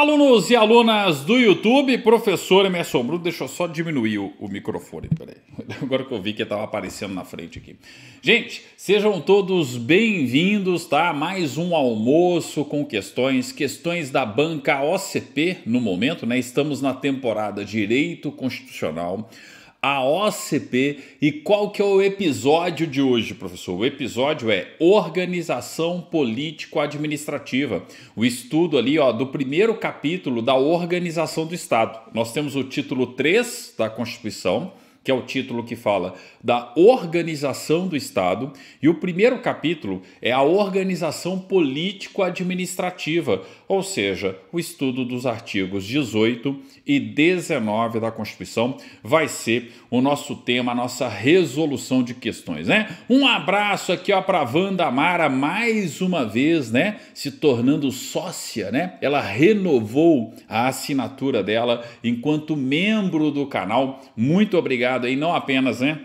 Alunos e alunas do YouTube, professor Emerson Bruno, deixa eu só diminuir o, o microfone, peraí. Agora que eu vi que estava aparecendo na frente aqui. Gente, sejam todos bem-vindos, tá? Mais um almoço com questões, questões da banca OCP no momento, né? Estamos na temporada Direito Constitucional a OCP e qual que é o episódio de hoje, professor? O episódio é Organização Político-Administrativa. O estudo ali, ó, do primeiro capítulo da organização do Estado. Nós temos o título 3 da Constituição, que é o título que fala da organização do Estado, e o primeiro capítulo é a organização político-administrativa, ou seja, o estudo dos artigos 18 e 19 da Constituição vai ser o nosso tema, a nossa resolução de questões, né? Um abraço aqui ó para Wanda Mara, mais uma vez, né, se tornando sócia, né? Ela renovou a assinatura dela enquanto membro do canal. Muito obrigado aí não apenas, né,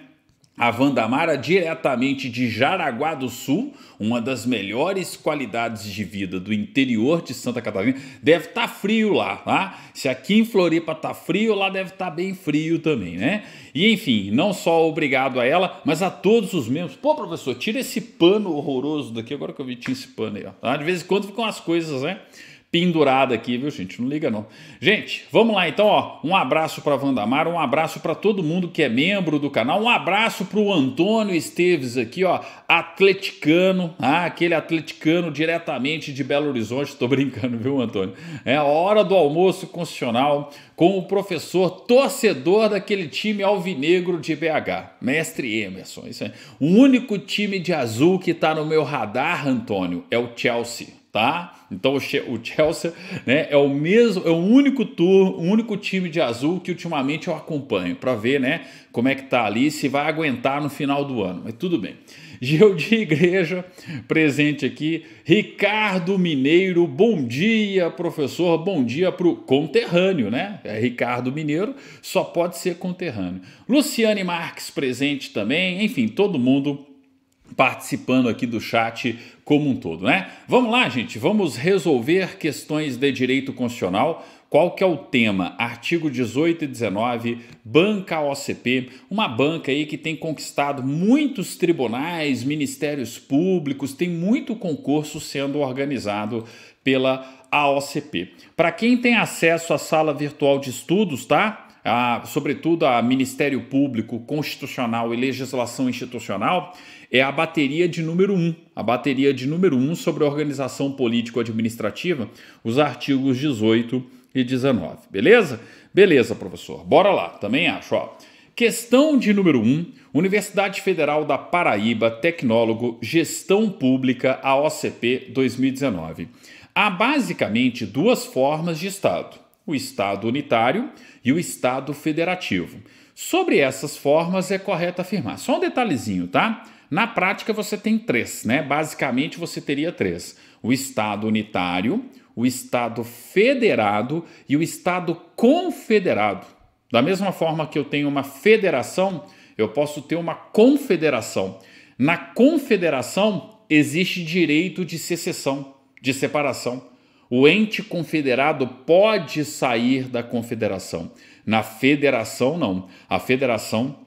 a Vandamara, diretamente de Jaraguá do Sul, uma das melhores qualidades de vida do interior de Santa Catarina, deve estar tá frio lá, tá? Se aqui em Floripa tá frio, lá deve estar tá bem frio também, né? E enfim, não só obrigado a ela, mas a todos os membros. Pô, professor, tira esse pano horroroso daqui, agora que eu vi tinha esse pano aí, ó. Tá? De vez em quando ficam as coisas, né? pendurada aqui, viu, gente? Não liga não. Gente, vamos lá então, ó. Um abraço para Vandamar, um abraço para todo mundo que é membro do canal, um abraço para o Antônio Esteves aqui, ó, atleticano, ah, aquele atleticano diretamente de Belo Horizonte. Tô brincando, viu, Antônio? É a hora do almoço constitucional com o professor torcedor daquele time alvinegro de BH, mestre Emerson. Isso aí. O único time de azul que tá no meu radar, Antônio, é o Chelsea, tá? Então o Chelsea né, é o mesmo, é o único tour, o único time de azul que ultimamente eu acompanho para ver né, como é que tá ali, se vai aguentar no final do ano. Mas tudo bem. Geudi Igreja, presente aqui. Ricardo Mineiro, bom dia, professor. Bom dia para o conterrâneo, né? É Ricardo Mineiro, só pode ser conterrâneo. Luciane Marques, presente também. Enfim, todo mundo participando aqui do chat como um todo, né? Vamos lá, gente, vamos resolver questões de direito constitucional. Qual que é o tema? Artigo 18 e 19, banca OCP, uma banca aí que tem conquistado muitos tribunais, ministérios públicos, tem muito concurso sendo organizado pela AOCP. Para quem tem acesso à sala virtual de estudos, tá? A, sobretudo a Ministério Público, Constitucional e Legislação Institucional, é a bateria de número 1. Um. A bateria de número 1 um sobre a organização político-administrativa, os artigos 18 e 19. Beleza? Beleza, professor. Bora lá, também acho. Ó. Questão de número 1, um, Universidade Federal da Paraíba, tecnólogo, gestão pública, AOCP 2019. Há basicamente duas formas de Estado: o Estado unitário e o Estado federativo. Sobre essas formas é correto afirmar. Só um detalhezinho, tá? Na prática, você tem três, né? Basicamente, você teria três: o Estado unitário, o Estado federado e o Estado confederado. Da mesma forma que eu tenho uma federação, eu posso ter uma confederação. Na confederação, existe direito de secessão, de separação. O ente confederado pode sair da confederação. Na federação, não. A federação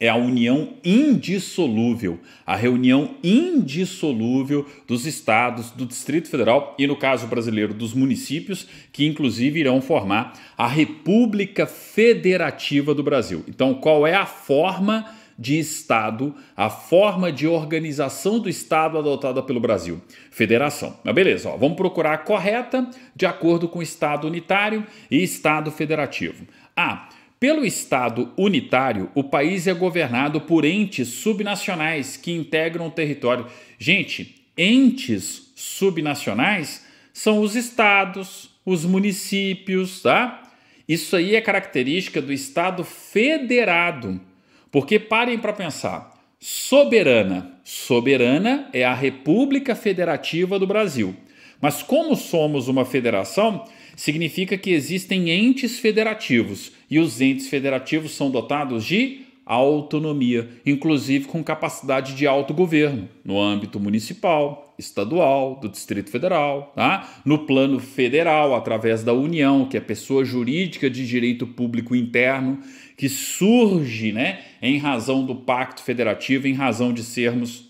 é a união indissolúvel, a reunião indissolúvel dos estados, do Distrito Federal e, no caso brasileiro, dos municípios, que inclusive irão formar a República Federativa do Brasil. Então, qual é a forma de Estado, a forma de organização do Estado adotada pelo Brasil? Federação. Mas beleza, ó, vamos procurar a correta de acordo com Estado unitário e Estado federativo. Ah, pelo Estado unitário, o país é governado por entes subnacionais que integram o território. Gente, entes subnacionais são os estados, os municípios, tá? Isso aí é característica do Estado federado. Porque parem para pensar. Soberana. Soberana é a República Federativa do Brasil. Mas como somos uma federação, significa que existem entes federativos e os entes federativos são dotados de autonomia, inclusive com capacidade de autogoverno no âmbito municipal, estadual, do Distrito Federal, tá? no plano federal, através da União, que é pessoa jurídica de direito público interno, que surge né, em razão do Pacto Federativo, em razão de sermos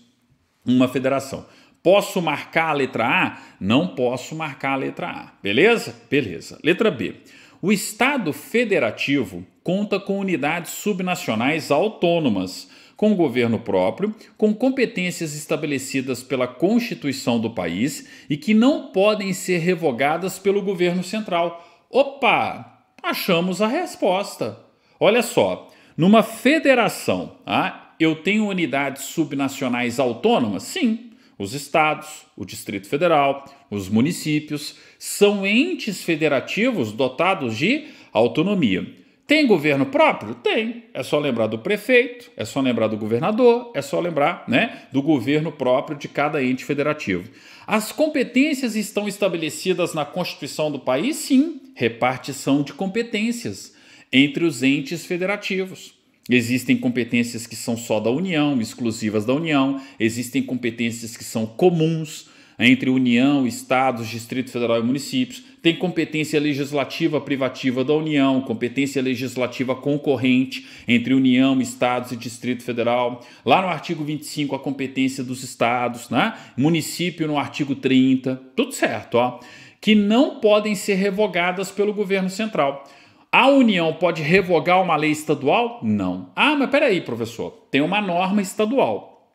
uma federação. Posso marcar a letra A? Não posso marcar a letra A. Beleza? Beleza. Letra B. O Estado federativo conta com unidades subnacionais autônomas, com governo próprio, com competências estabelecidas pela Constituição do país e que não podem ser revogadas pelo governo central. Opa! Achamos a resposta. Olha só, numa federação, ah, eu tenho unidades subnacionais autônomas? Sim, os estados, o Distrito Federal, os municípios são entes federativos dotados de autonomia. Tem governo próprio? Tem. É só lembrar do prefeito, é só lembrar do governador, é só lembrar né, do governo próprio de cada ente federativo. As competências estão estabelecidas na Constituição do país? Sim. Repartição de competências entre os entes federativos. Existem competências que são só da União, exclusivas da União, existem competências que são comuns é, entre União, Estados, Distrito Federal e municípios, tem competência legislativa privativa da União, competência legislativa concorrente entre União, Estados e Distrito Federal. Lá no artigo 25, a competência dos Estados, né? município no artigo 30, tudo certo, ó. Que não podem ser revogadas pelo governo central. A União pode revogar uma lei estadual? Não. Ah, mas peraí, professor, tem uma norma estadual.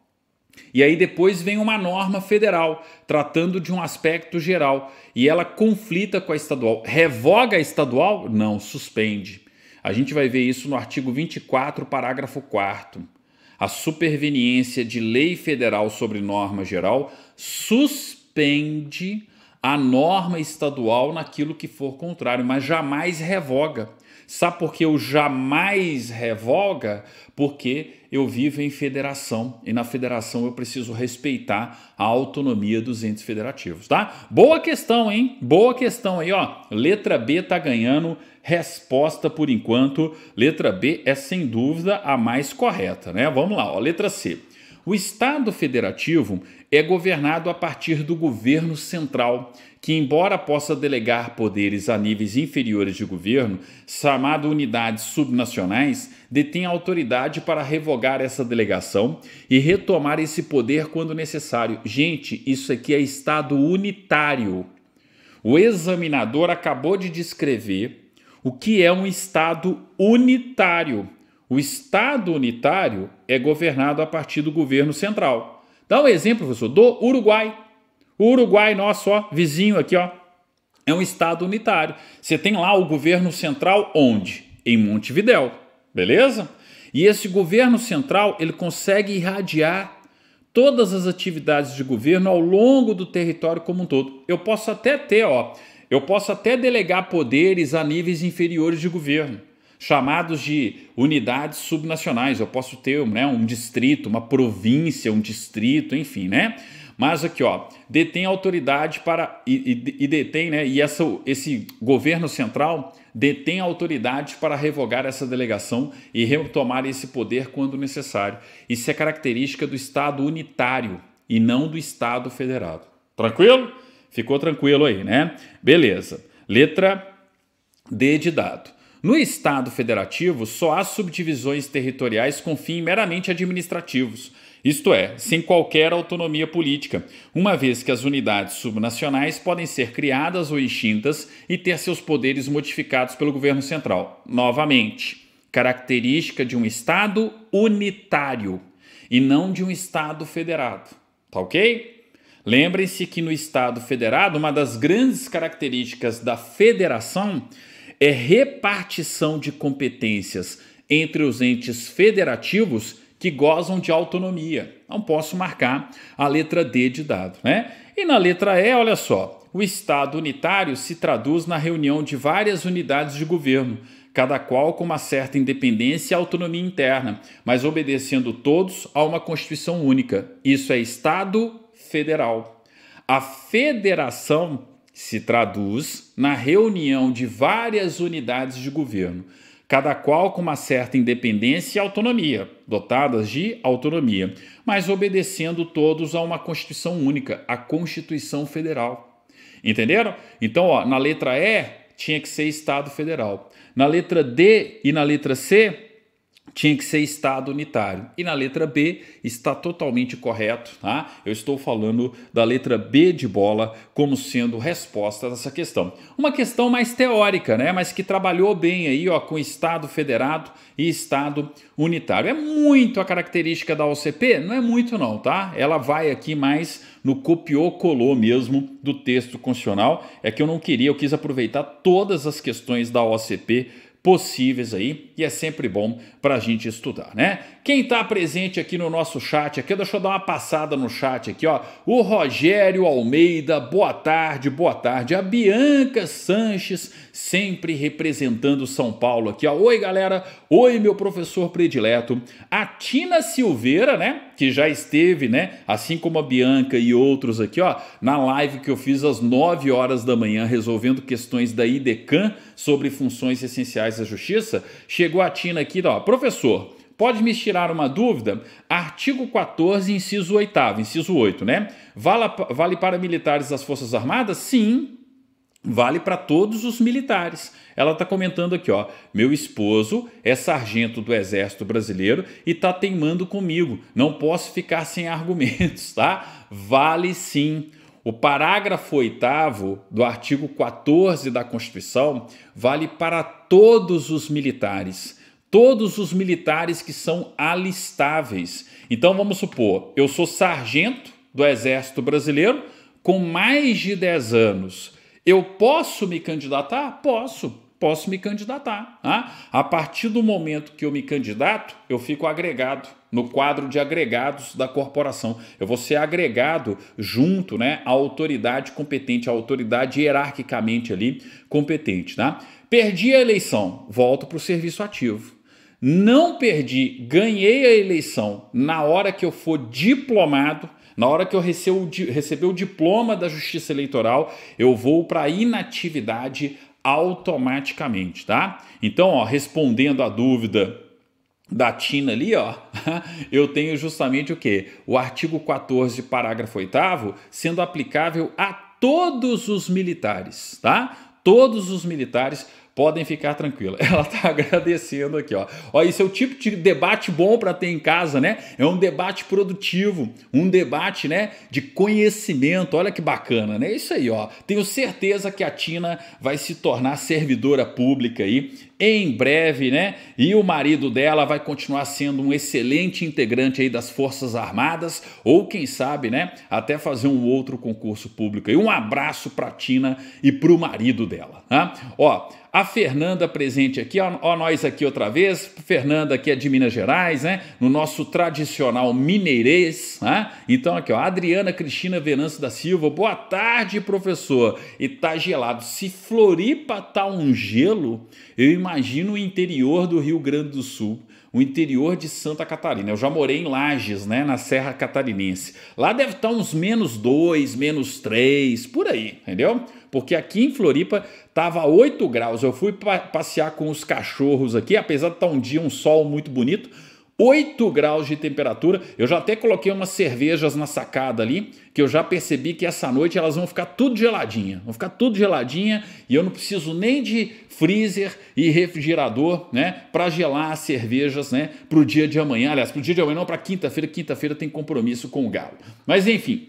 E aí depois vem uma norma federal, tratando de um aspecto geral, e ela conflita com a estadual. Revoga a estadual? Não, suspende. A gente vai ver isso no artigo 24, parágrafo 4 a superveniência de lei federal sobre norma geral suspende a norma estadual naquilo que for contrário, mas jamais revoga. Sabe por que eu jamais revoga? Porque eu vivo em federação e na federação eu preciso respeitar a autonomia dos entes federativos, tá? Boa questão, hein? Boa questão aí, ó. Letra B tá ganhando resposta por enquanto. Letra B é sem dúvida a mais correta, né? Vamos lá, ó. Letra C. O Estado federativo é governado a partir do governo central, que, embora possa delegar poderes a níveis inferiores de governo, chamado unidades subnacionais, detém autoridade para revogar essa delegação e retomar esse poder quando necessário. Gente, isso aqui é Estado unitário. O examinador acabou de descrever o que é um Estado unitário. O Estado unitário é governado a partir do governo central. Dá um exemplo, professor, do Uruguai. O Uruguai, nosso ó, vizinho aqui, ó, é um Estado unitário. Você tem lá o governo central onde? Em Montevidéu, beleza? E esse governo central ele consegue irradiar todas as atividades de governo ao longo do território como um todo. Eu posso até ter, ó, eu posso até delegar poderes a níveis inferiores de governo chamados de unidades subnacionais. Eu posso ter né, um distrito, uma província, um distrito, enfim, né? Mas aqui, ó, detém autoridade para e, e, e detém, né? E essa, esse governo central detém autoridade para revogar essa delegação e retomar esse poder quando necessário. Isso é característica do Estado unitário e não do Estado federado. Tranquilo? Ficou tranquilo aí, né? Beleza. Letra D de dado. No Estado Federativo, só há subdivisões territoriais com fim meramente administrativos, isto é, sem qualquer autonomia política, uma vez que as unidades subnacionais podem ser criadas ou extintas e ter seus poderes modificados pelo governo central. Novamente, característica de um Estado unitário e não de um Estado federado. Tá ok? Lembrem-se que no Estado federado, uma das grandes características da federação é repartição de competências entre os entes federativos que gozam de autonomia. Não posso marcar a letra D de dado, né? E na letra E, olha só, o Estado unitário se traduz na reunião de várias unidades de governo, cada qual com uma certa independência e autonomia interna, mas obedecendo todos a uma Constituição única. Isso é Estado federal. A federação se traduz na reunião de várias unidades de governo, cada qual com uma certa independência e autonomia, dotadas de autonomia, mas obedecendo todos a uma Constituição única, a Constituição Federal. Entenderam? Então, ó, na letra E tinha que ser Estado Federal. Na letra D e na letra C tinha que ser Estado unitário. E na letra B está totalmente correto, tá? Eu estou falando da letra B de bola como sendo resposta dessa questão. Uma questão mais teórica, né? Mas que trabalhou bem aí, ó, com Estado federado e Estado unitário. É muito a característica da OCP? Não é muito não, tá? Ela vai aqui mais no copiou-colou mesmo do texto constitucional. É que eu não queria, eu quis aproveitar todas as questões da OCP possíveis aí, e é sempre bom para a gente estudar, né? Quem está presente aqui no nosso chat, aqui, deixa eu dar uma passada no chat aqui, ó. O Rogério Almeida, boa tarde, boa tarde. A Bianca Sanches, sempre representando São Paulo aqui, ó. Oi, galera. Oi, meu professor predileto. A Tina Silveira, né? Que já esteve, né? Assim como a Bianca e outros aqui, ó, na live que eu fiz às 9 horas da manhã, resolvendo questões da IDECAN sobre funções essenciais da justiça. Chegou a Tina aqui, ó Professor, pode me tirar uma dúvida? Artigo 14, inciso 8, inciso 8, né? Vale para militares das Forças Armadas? Sim, vale para todos os militares. Ela está comentando aqui, ó, meu esposo é sargento do Exército Brasileiro e está teimando comigo. Não posso ficar sem argumentos, tá? Vale sim. O parágrafo 8 do artigo 14 da Constituição vale para todos os militares todos os militares que são alistáveis. Então vamos supor, eu sou sargento do Exército Brasileiro com mais de 10 anos. Eu posso me candidatar? Posso, posso me candidatar. Tá? A partir do momento que eu me candidato, eu fico agregado no quadro de agregados da corporação. Eu vou ser agregado junto né, à autoridade competente, à autoridade hierarquicamente ali competente. Tá? Perdi a eleição, volto para o serviço ativo não perdi, ganhei a eleição na hora que eu for diplomado, na hora que eu recebo, receber o diploma da Justiça Eleitoral, eu vou para inatividade automaticamente, tá? Então, ó, respondendo à dúvida da Tina ali, ó, eu tenho justamente o que? O artigo 14, parágrafo 8 sendo aplicável a todos os militares, tá? Todos os militares podem ficar tranquila. Ela está agradecendo aqui, ó. ó. Esse é o tipo de debate bom para ter em casa, né? É um debate produtivo, um debate, né, de conhecimento. Olha que bacana, né? Isso aí, ó. Tenho certeza que a Tina vai se tornar servidora pública aí em breve, né? E o marido dela vai continuar sendo um excelente integrante aí das Forças Armadas, ou quem sabe, né, até fazer um outro concurso público. E um abraço para Tina e para o marido dela, tá? Ó, a Fernanda presente aqui, ó, ó, nós aqui outra vez, Fernanda aqui é de Minas Gerais, né? No nosso tradicional mineirês, né? Então aqui, ó, Adriana Cristina Venâncio da Silva, boa tarde, professor. E tá gelado. Se Floripa tá um gelo, eu imagino o interior do Rio Grande do Sul o interior de Santa Catarina. Eu já morei em Lages, né, na Serra Catarinense. Lá deve estar tá uns menos dois, menos três, por aí, entendeu? porque aqui em Floripa estava 8 graus. Eu fui passear com os cachorros aqui, apesar de estar tá um dia um sol muito bonito, 8 graus de temperatura. Eu já até coloquei umas cervejas na sacada ali, que eu já percebi que essa noite elas vão ficar tudo geladinha. Vão ficar tudo geladinha e eu não preciso nem de freezer e refrigerador, né, para gelar as cervejas, né, pro dia de amanhã. Aliás, pro dia de amanhã não, para quinta-feira. Quinta-feira tem compromisso com o galo. Mas enfim,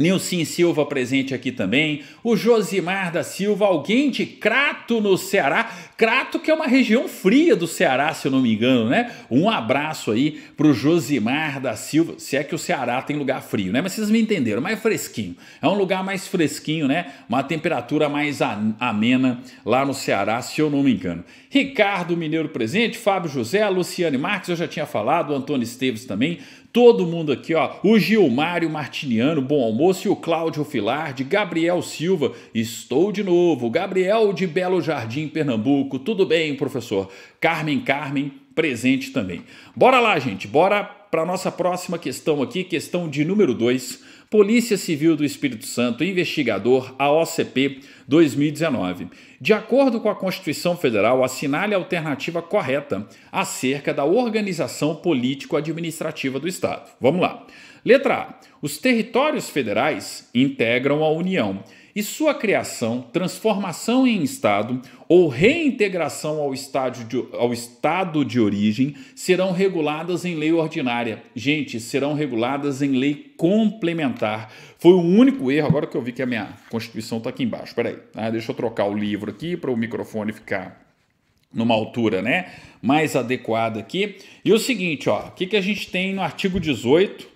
Nilcim Silva presente aqui também, o Josimar da Silva, alguém de Crato no Ceará, Crato que é uma região fria do Ceará, se eu não me engano, né? Um abraço aí pro Josimar da Silva, se é que o Ceará tem lugar frio, né? Mas vocês me entenderam, mais é fresquinho, é um lugar mais fresquinho, né? Uma temperatura mais amena lá no Ceará, se eu não me engano. Ricardo Mineiro presente, Fábio José, Luciane Marques, eu já tinha falado, Antônio Esteves também, Todo mundo aqui, ó. O Gilmário Martiniano, Bom Almoço, e o Cláudio Filardi, Gabriel Silva, estou de novo. Gabriel de Belo Jardim, Pernambuco. Tudo bem, professor? Carmen Carmen, presente também. Bora lá, gente. Bora para nossa próxima questão aqui, questão de número 2 Polícia Civil do Espírito Santo, investigador, AOCP 2019. De acordo com a Constituição Federal, assinale a alternativa correta acerca da organização político-administrativa do Estado. Vamos lá. Letra A. Os territórios federais integram a União e sua criação, transformação em estado ou reintegração ao, estádio de, ao estado de origem serão reguladas em lei ordinária. Gente, serão reguladas em lei complementar. Foi o único erro, agora que eu vi que a minha Constituição está aqui embaixo. Peraí, ah, deixa eu trocar o livro aqui para o microfone ficar numa altura né, mais adequada aqui. E o seguinte, ó, o que, que a gente tem no artigo 18,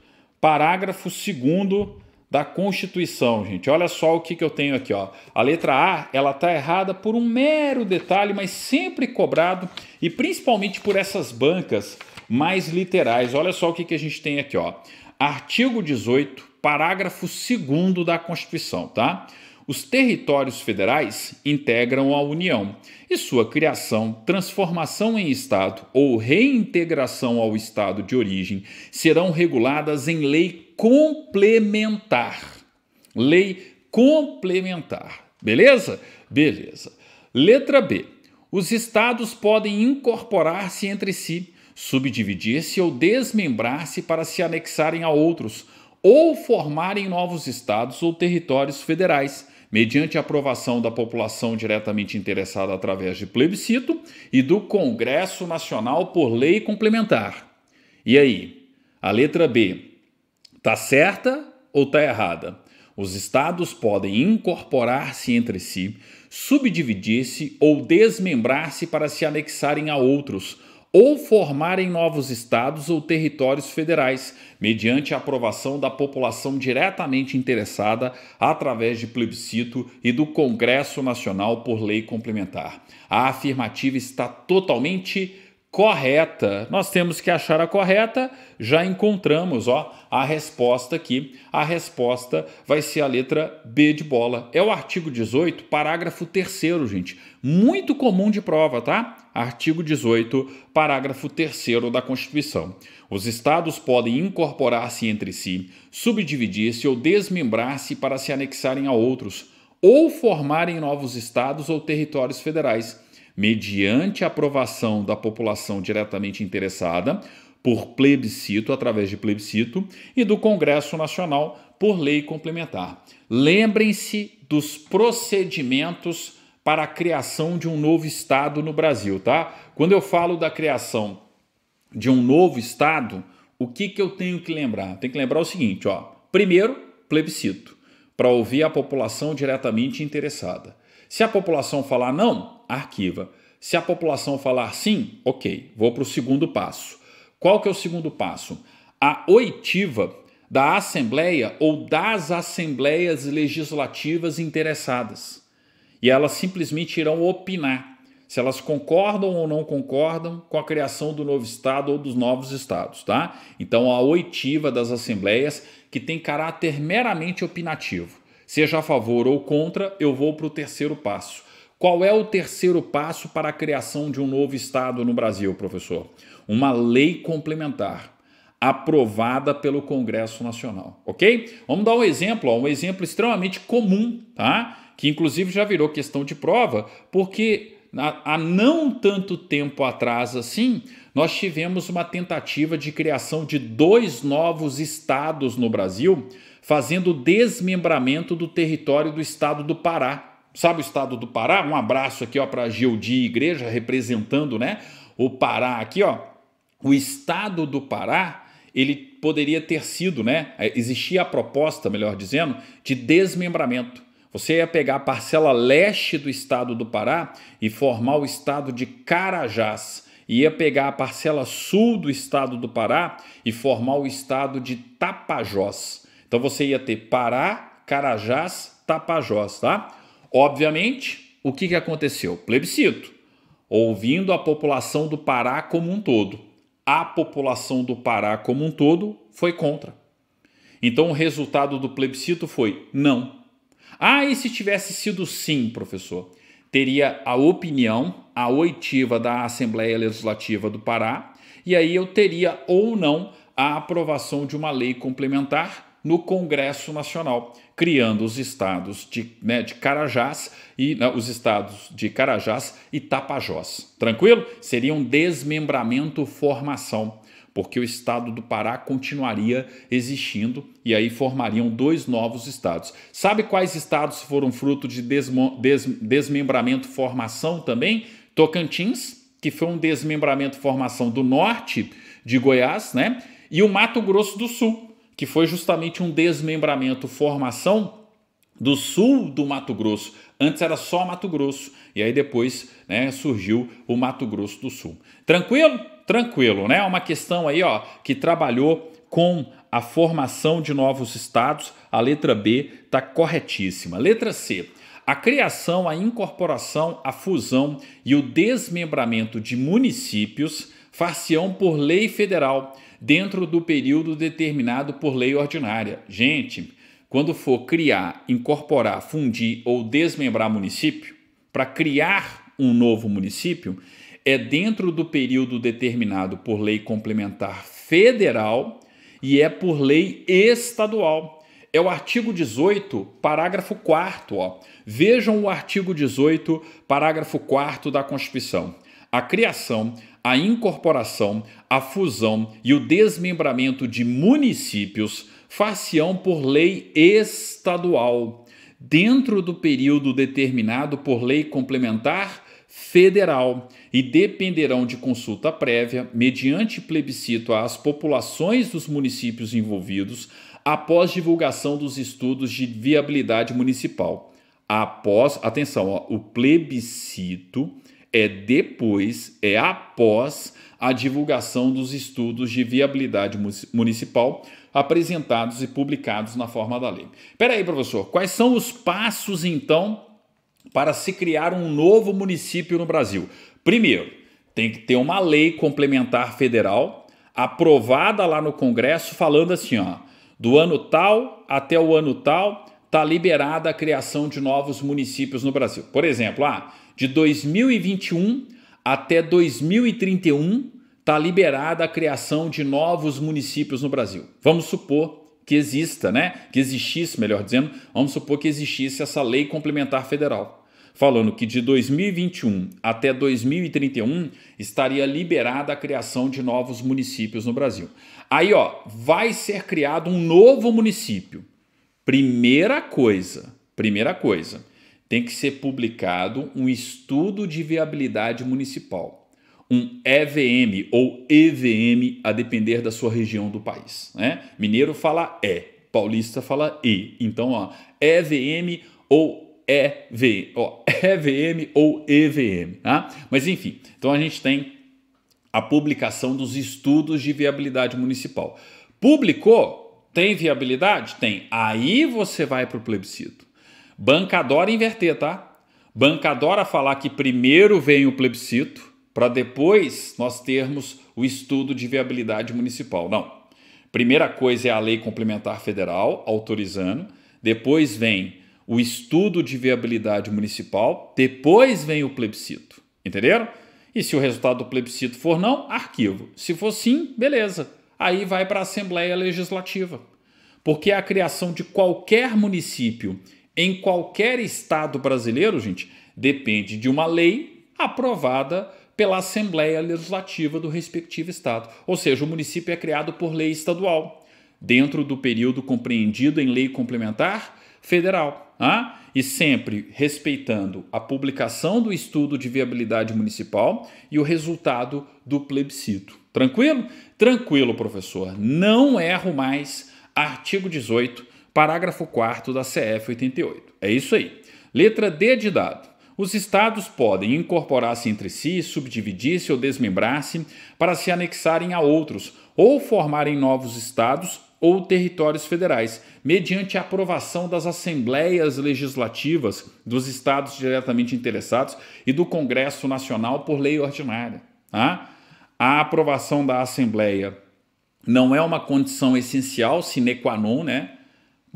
parágrafo 2 da Constituição, gente. Olha só o que, que eu tenho aqui, ó. A letra A, ela tá errada por um mero detalhe, mas sempre cobrado e principalmente por essas bancas mais literais. Olha só o que, que a gente tem aqui, ó. Artigo 18, parágrafo 2 da Constituição, tá? Os territórios federais integram a União e sua criação, transformação em Estado ou reintegração ao Estado de origem serão reguladas em lei complementar. Lei complementar. Beleza? Beleza. Letra B. Os estados podem incorporar-se entre si, subdividir-se ou desmembrar-se para se anexarem a outros ou formarem novos estados ou territórios federais, mediante aprovação da população diretamente interessada através de plebiscito e do Congresso Nacional por lei complementar. E aí? A letra B Tá certa ou tá errada? Os estados podem incorporar-se entre si, subdividir-se ou desmembrar-se para se anexarem a outros, ou formarem novos estados ou territórios federais, mediante a aprovação da população diretamente interessada através de plebiscito e do Congresso Nacional por lei complementar. A afirmativa está totalmente correta. Nós temos que achar a correta, já encontramos ó, a resposta aqui. A resposta vai ser a letra B de bola. É o artigo 18, parágrafo 3, gente. Muito comum de prova, tá? Artigo 18, parágrafo 3 da Constituição. Os estados podem incorporar-se entre si, subdividir-se ou desmembrar-se para se anexarem a outros, ou formarem novos estados ou territórios federais mediante aprovação da população diretamente interessada, por plebiscito, através de plebiscito, e do Congresso Nacional por lei complementar. Lembrem-se dos procedimentos para a criação de um novo Estado no Brasil, tá? Quando eu falo da criação de um novo Estado, o que, que eu tenho que lembrar? Tem que lembrar o seguinte, ó. Primeiro, plebiscito, para ouvir a população diretamente interessada. Se a população falar não, arquiva. Se a população falar sim, ok, vou para o segundo passo. Qual que é o segundo passo? A oitiva da Assembleia ou das Assembleias Legislativas interessadas. E elas simplesmente irão opinar se elas concordam ou não concordam com a criação do novo Estado ou dos novos Estados, tá? Então, a oitiva das Assembleias, que tem caráter meramente opinativo. Seja a favor ou contra, eu vou para o terceiro passo. Qual é o terceiro passo para a criação de um novo Estado no Brasil, professor? Uma lei complementar aprovada pelo Congresso Nacional, ok? Vamos dar um exemplo, ó, um exemplo extremamente comum, tá? Que inclusive já virou questão de prova, porque há não tanto tempo atrás assim, nós tivemos uma tentativa de criação de dois novos estados no Brasil, fazendo desmembramento do território do estado do Pará sabe o estado do Pará? Um abraço aqui ó para Geodi Igreja representando, né, o Pará aqui, ó. O estado do Pará, ele poderia ter sido, né, é, existia a proposta, melhor dizendo, de desmembramento. Você ia pegar a parcela leste do estado do Pará e formar o estado de Carajás. Ia pegar a parcela sul do estado do Pará e formar o estado de Tapajós. Então você ia ter Pará, Carajás, Tapajós, tá? Obviamente, o que, que aconteceu? Plebiscito, ouvindo a população do Pará como um todo. A população do Pará como um todo foi contra. Então o resultado do plebiscito foi não. Ah, e se tivesse sido sim, professor? Teria a opinião, a oitiva da Assembleia Legislativa do Pará, e aí eu teria ou não a aprovação de uma lei complementar no Congresso Nacional, criando os estados de, né, de Carajás e né, os estados de Carajás e Tapajós. Tranquilo? Seria um desmembramento formação, porque o estado do Pará continuaria existindo e aí formariam dois novos estados. Sabe quais estados foram fruto de desmo, des, desmembramento formação também? Tocantins, que foi um desmembramento formação do norte de Goiás, né? E o Mato Grosso do Sul, que foi justamente um desmembramento, formação do sul do Mato Grosso. Antes era só Mato Grosso e aí depois né, surgiu o Mato Grosso do Sul. Tranquilo? Tranquilo, né? Uma questão aí ó, que trabalhou com a formação de novos estados. A letra B está corretíssima. Letra C. A criação, a incorporação, a fusão e o desmembramento de municípios far-se-ão por lei federal dentro do período determinado por lei ordinária. Gente, quando for criar, incorporar, fundir ou desmembrar município, para criar um novo município, é dentro do período determinado por lei complementar federal e é por lei estadual é o artigo 18, parágrafo 4. Ó. Vejam o artigo 18, parágrafo 4 da Constituição. A criação, a incorporação, a fusão e o desmembramento de municípios far-se-ão por lei estadual, dentro do período determinado por lei complementar federal e dependerão de consulta prévia, mediante plebiscito às populações dos municípios envolvidos, após divulgação dos estudos de viabilidade municipal. Após, atenção, ó, o plebiscito é depois, é após a divulgação dos estudos de viabilidade municipal apresentados e publicados na forma da lei. Pera aí, professor, quais são os passos então para se criar um novo município no Brasil? Primeiro, tem que ter uma lei complementar federal aprovada lá no Congresso falando assim, ó, do ano tal até o ano tal está liberada a criação de novos municípios no Brasil. Por exemplo, ah, de 2021 até 2031 está liberada a criação de novos municípios no Brasil. Vamos supor que exista, né? Que existisse, melhor dizendo, vamos supor que existisse essa lei complementar federal, falando que de 2021 até 2031 estaria liberada a criação de novos municípios no Brasil. Aí, ó, vai ser criado um novo município. Primeira coisa, primeira coisa, tem que ser publicado um estudo de viabilidade municipal, um EVM ou EVM, a depender da sua região do país. Né? Mineiro fala E, paulista fala E. Então, ó, EVM ou EV, ó, EVM ou EVM. Tá? Mas enfim, então a gente tem a publicação dos estudos de viabilidade municipal. Publicou? Tem viabilidade? Tem. Aí você vai para o plebiscito. Banca adora inverter, tá? Banca adora falar que primeiro vem o plebiscito para depois nós termos o estudo de viabilidade municipal. Não. Primeira coisa é a lei complementar federal autorizando, depois vem o estudo de viabilidade municipal, depois vem o plebiscito. Entenderam? E se o resultado do plebiscito for não, arquivo. Se for sim, beleza. Aí vai para a Assembleia Legislativa. Porque é a criação de qualquer município em qualquer estado brasileiro, gente, depende de uma lei aprovada pela Assembleia Legislativa do respectivo estado. Ou seja, o município é criado por lei estadual, dentro do período compreendido em lei complementar federal. Ah? E sempre respeitando a publicação do estudo de viabilidade municipal e o resultado do plebiscito. Tranquilo? Tranquilo, professor. Não erro mais. Artigo 18 Parágrafo 4 da CF 88. É isso aí. Letra D de dado. Os estados podem incorporar-se entre si, subdividir-se ou desmembrar-se para se anexarem a outros ou formarem novos estados ou territórios federais, mediante a aprovação das assembleias legislativas dos estados diretamente interessados e do Congresso Nacional por lei ordinária. Tá? A aprovação da assembleia não é uma condição essencial sine qua non, né?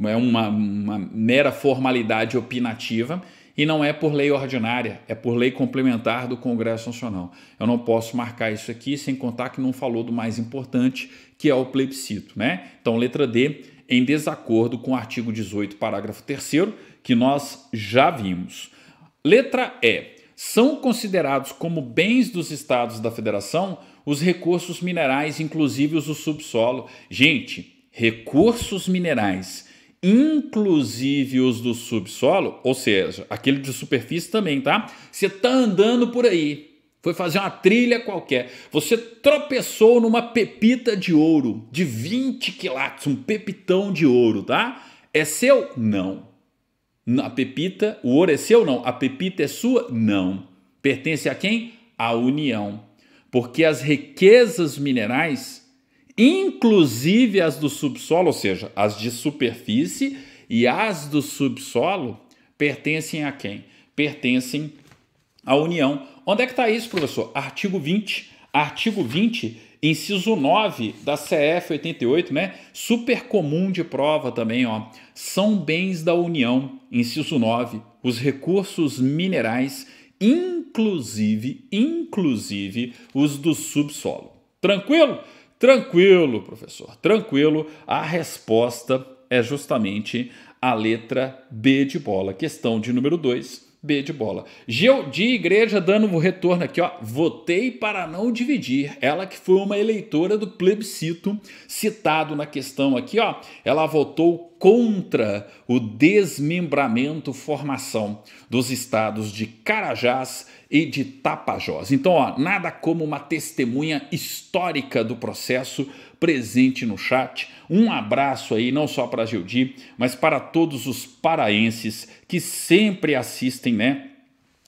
é uma, uma mera formalidade opinativa e não é por lei ordinária, é por lei complementar do Congresso Nacional. Eu não posso marcar isso aqui sem contar que não falou do mais importante, que é o plebiscito, né? Então, letra D, em desacordo com o artigo 18, parágrafo 3 que nós já vimos. Letra E, são considerados como bens dos estados da federação os recursos minerais, inclusive os do subsolo. Gente, recursos minerais inclusive os do subsolo, ou seja, aquele de superfície também, tá? Você tá andando por aí, foi fazer uma trilha qualquer, você tropeçou numa pepita de ouro de 20 quilates, um pepitão de ouro, tá? É seu? Não. A pepita, o ouro é seu? Não. A pepita é sua? Não. Pertence a quem? A União. Porque as riquezas minerais inclusive as do subsolo, ou seja, as de superfície e as do subsolo, pertencem a quem? Pertencem à União. Onde é que está isso, professor? Artigo 20. Artigo 20, inciso 9 da CF 88, né? Super comum de prova também, ó. São bens da União, inciso 9, os recursos minerais, inclusive, inclusive os do subsolo. Tranquilo? Tranquilo, professor, tranquilo. A resposta é justamente a letra B de bola, questão de número 2 B de bola. Geu de igreja dando um retorno aqui, ó. Votei para não dividir. Ela que foi uma eleitora do plebiscito citado na questão aqui, ó. Ela votou contra o desmembramento formação dos estados de Carajás e de Tapajós. Então, ó, nada como uma testemunha histórica do processo presente no chat. Um abraço aí, não só para a Gildi, mas para todos os paraenses que sempre assistem, né,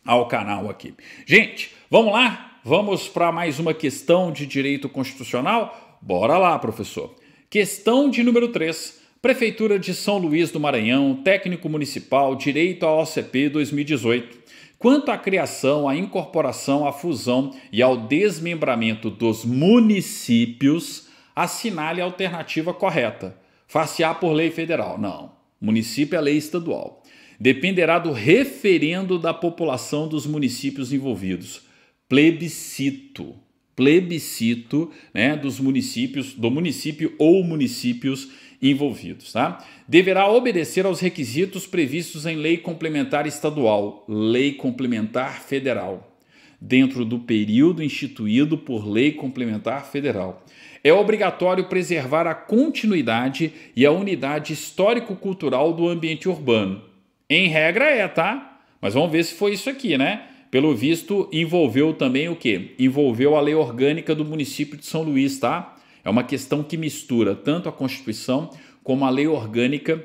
ao canal aqui. Gente, vamos lá? Vamos para mais uma questão de direito constitucional? Bora lá, professor. Questão de número 3. Prefeitura de São Luís do Maranhão, técnico municipal, direito à OCP 2018 quanto à criação, à incorporação, à fusão e ao desmembramento dos municípios assinale a alternativa correta, far-se-á por lei federal. Não, município é lei estadual. Dependerá do referendo da população dos municípios envolvidos. Plebiscito. Plebiscito né, dos municípios, do município ou municípios envolvidos. Tá? Deverá obedecer aos requisitos previstos em lei complementar estadual, lei complementar federal, dentro do período instituído por lei complementar federal é obrigatório preservar a continuidade e a unidade histórico-cultural do ambiente urbano. Em regra é, tá? Mas vamos ver se foi isso aqui, né? Pelo visto, envolveu também o quê? Envolveu a lei orgânica do município de São Luís, tá? É uma questão que mistura tanto a Constituição como a lei orgânica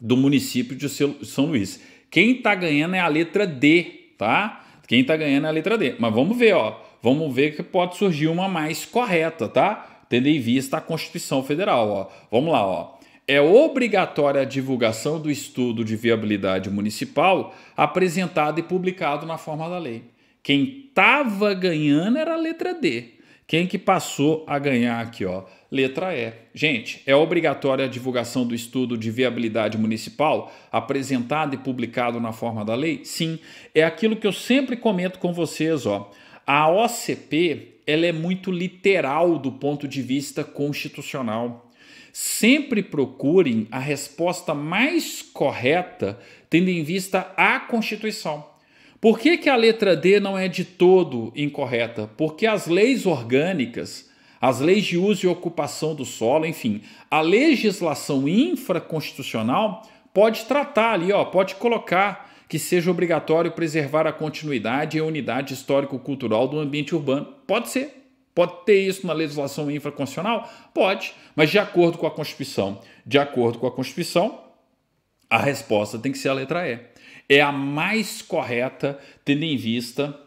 do município de São Luís. Quem está ganhando é a letra D, tá? Quem está ganhando é a letra D. Mas vamos ver, ó. Vamos ver que pode surgir uma mais correta, tá? tendo em vista a Constituição Federal. Ó. Vamos lá, ó. É obrigatória a divulgação do estudo de viabilidade municipal apresentado e publicado na forma da lei. Quem estava ganhando era a letra D. Quem que passou a ganhar aqui, ó? Letra E. Gente, é obrigatória a divulgação do estudo de viabilidade municipal apresentado e publicado na forma da lei? Sim. É aquilo que eu sempre comento com vocês, ó. A OCP, ela é muito literal do ponto de vista constitucional. Sempre procurem a resposta mais correta, tendo em vista a Constituição. Por que, que a letra D não é de todo incorreta? Porque as leis orgânicas, as leis de uso e ocupação do solo, enfim, a legislação infraconstitucional pode tratar ali, ó, pode colocar que seja obrigatório preservar a continuidade e a unidade histórico-cultural do ambiente urbano. Pode ser. Pode ter isso na legislação infraconstitucional? Pode, mas de acordo com a Constituição. De acordo com a Constituição, a resposta tem que ser a letra E. É a mais correta, tendo em vista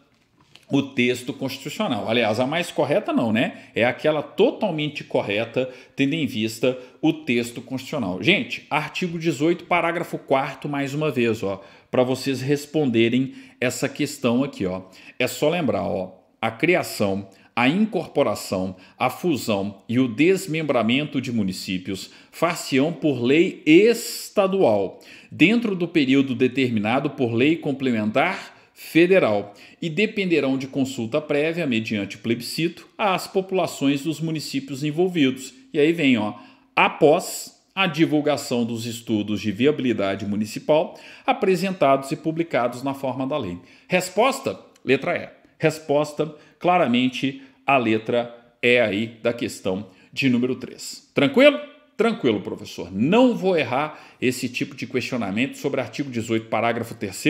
o texto constitucional. Aliás, a mais correta não, né? É aquela totalmente correta, tendo em vista o texto constitucional. Gente, artigo 18, parágrafo 4 mais uma vez, ó para vocês responderem essa questão aqui, ó. É só lembrar, ó, a criação, a incorporação, a fusão e o desmembramento de municípios far-se-ão por lei estadual, dentro do período determinado por lei complementar federal e dependerão de consulta prévia, mediante plebiscito, às populações dos municípios envolvidos. E aí vem, ó, após a divulgação dos estudos de viabilidade municipal apresentados e publicados na forma da lei. Resposta: letra E. Resposta claramente a letra E aí da questão de número 3. Tranquilo? Tranquilo, professor. Não vou errar esse tipo de questionamento sobre artigo 18, parágrafo 3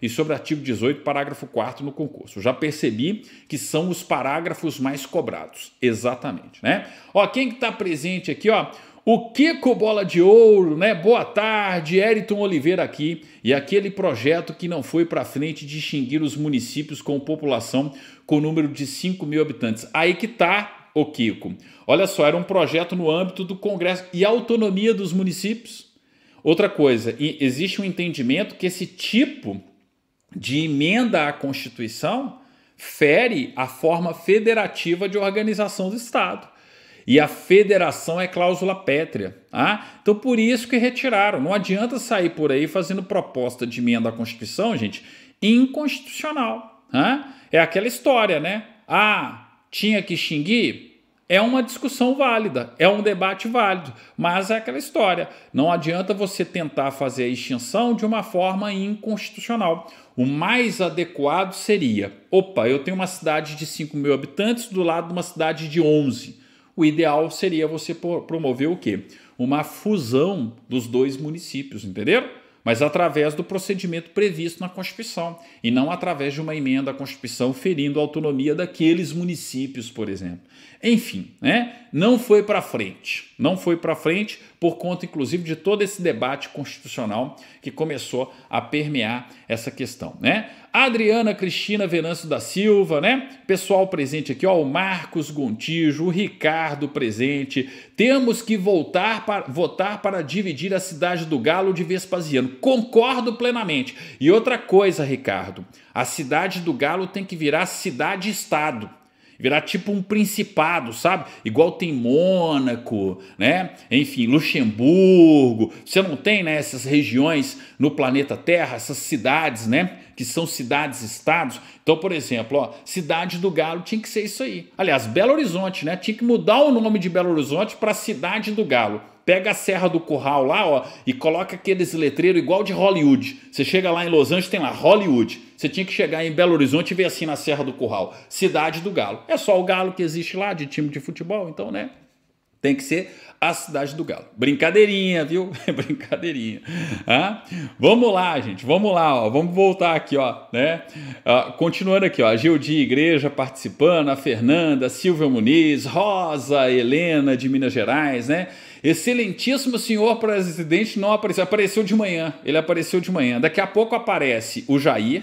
e sobre artigo 18, parágrafo 4 no concurso. já percebi que são os parágrafos mais cobrados. Exatamente, né? Ó, quem está presente aqui, ó, o Kiko Bola de Ouro, né? Boa tarde, Eriton Oliveira aqui. E aquele projeto que não foi para frente de extinguir os municípios com população com número de 5 mil habitantes. Aí que tá, o Kiko. Olha só, era um projeto no âmbito do Congresso e autonomia dos municípios. Outra coisa, existe um entendimento que esse tipo de emenda à Constituição fere a forma federativa de organização do Estado. E a federação é cláusula pétrea. Ah, então por isso que retiraram. Não adianta sair por aí fazendo proposta de emenda à Constituição, gente, inconstitucional. Ah, é aquela história, né? Ah, tinha que xinguir? É uma discussão válida, é um debate válido, mas é aquela história. Não adianta você tentar fazer a extinção de uma forma inconstitucional. O mais adequado seria: opa, eu tenho uma cidade de 5 mil habitantes do lado de uma cidade de 11 o ideal seria você promover o quê? Uma fusão dos dois municípios, entenderam? Mas através do procedimento previsto na Constituição e não através de uma emenda à Constituição ferindo a autonomia daqueles municípios, por exemplo. Enfim, né? Não foi para frente. Não foi para frente por conta, inclusive, de todo esse debate constitucional que começou a permear essa questão, né? Adriana Cristina Venâncio da Silva, né? Pessoal presente aqui, ó, o Marcos Gontijo, o Ricardo presente. Temos que voltar para votar para dividir a cidade do Galo de Vespasiano. Concordo plenamente. E outra coisa, Ricardo, a cidade do Galo tem que virar cidade-estado virar tipo um principado, sabe? Igual tem Mônaco, né? Enfim, Luxemburgo. Você não tem né, essas regiões no planeta Terra, essas cidades, né? Que são cidades-estados. Então, por exemplo, ó, Cidade do Galo tinha que ser isso aí. Aliás, Belo Horizonte, né? Tinha que mudar o nome de Belo Horizonte para Cidade do Galo. Pega a Serra do Curral lá, ó, e coloca aqueles letreiros igual de Hollywood. Você chega lá em Los Angeles, tem lá Hollywood. Você tinha que chegar em Belo Horizonte e ver assim na Serra do Curral, Cidade do Galo. É só o Galo que existe lá de time de futebol, então, né? Tem que ser a Cidade do Galo. Brincadeirinha, viu? Brincadeirinha. Ah? Vamos lá, gente. Vamos lá, ó. Vamos voltar aqui, ó. Né? Ah, continuando aqui, ó. A Gildi Igreja participando, a Fernanda, a Silvia Muniz, Rosa, Helena de Minas Gerais, né? Excelentíssimo senhor presidente não apareceu. Apareceu de manhã. Ele apareceu de manhã. Daqui a pouco aparece o Jair,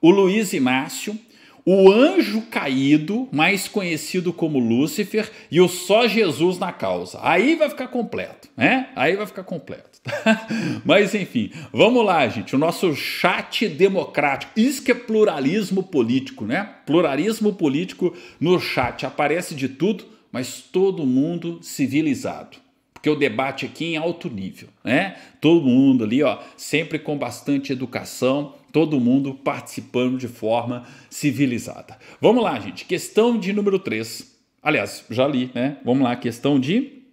o Luiz Inácio, o anjo caído, mais conhecido como Lúcifer, e o só Jesus na causa. Aí vai ficar completo, né? Aí vai ficar completo. Mas enfim, vamos lá, gente. O nosso chat democrático. Isso que é pluralismo político, né? Pluralismo político no chat. Aparece de tudo, mas todo mundo civilizado porque o debate aqui é em alto nível, né? Todo mundo ali, ó, sempre com bastante educação, todo mundo participando de forma civilizada. Vamos lá, gente. Questão de número 3. Aliás, já li, né? Vamos lá, questão de